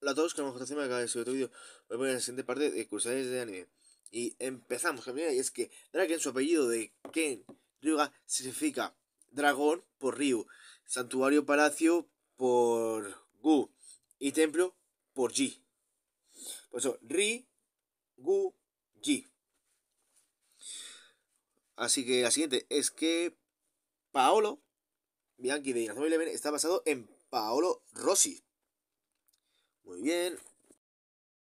Hola a todos, que vamos a en acá de otro vídeo. a la siguiente parte de Cursales de Anime. Y empezamos, la y es que Draken, su apellido de Ken Ryuga, significa dragón por Ryu, santuario palacio por Gu y templo por Ji. Por eso, Ri, Gu, Ji. Así que la siguiente es que Paolo Bianchi de Inazuma Eleven está basado en Paolo Rossi. Muy bien.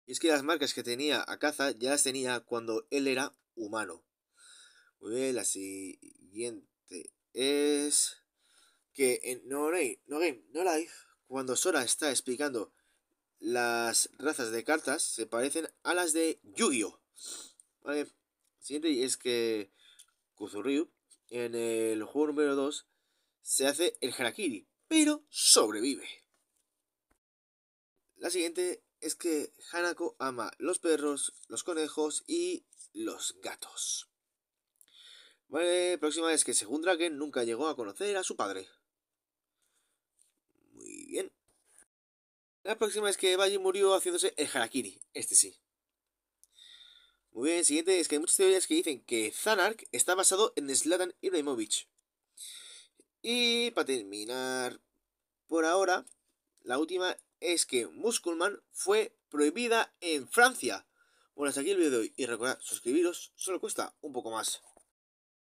Y es que las marcas que tenía a caza ya las tenía cuando él era humano. Muy bien, la siguiente es que en No Game, No No Life, cuando Sora está explicando las razas de cartas, se parecen a las de Yu-Gi-Oh! Vale, siguiente es que Kuzuryu en el juego número 2 se hace el Harakiri, pero sobrevive. La siguiente es que Hanako ama los perros, los conejos y los gatos. Vale, próxima es que según Draken nunca llegó a conocer a su padre. Muy bien. La próxima es que Valle murió haciéndose el Harakiri. Este sí. Muy bien, siguiente es que hay muchas teorías que dicen que Zanark está basado en Slatan Ibrahimovic. Y para terminar por ahora, la última es que Musculman fue prohibida en Francia. Bueno, hasta aquí el vídeo de hoy y recordad suscribiros, solo cuesta un poco más.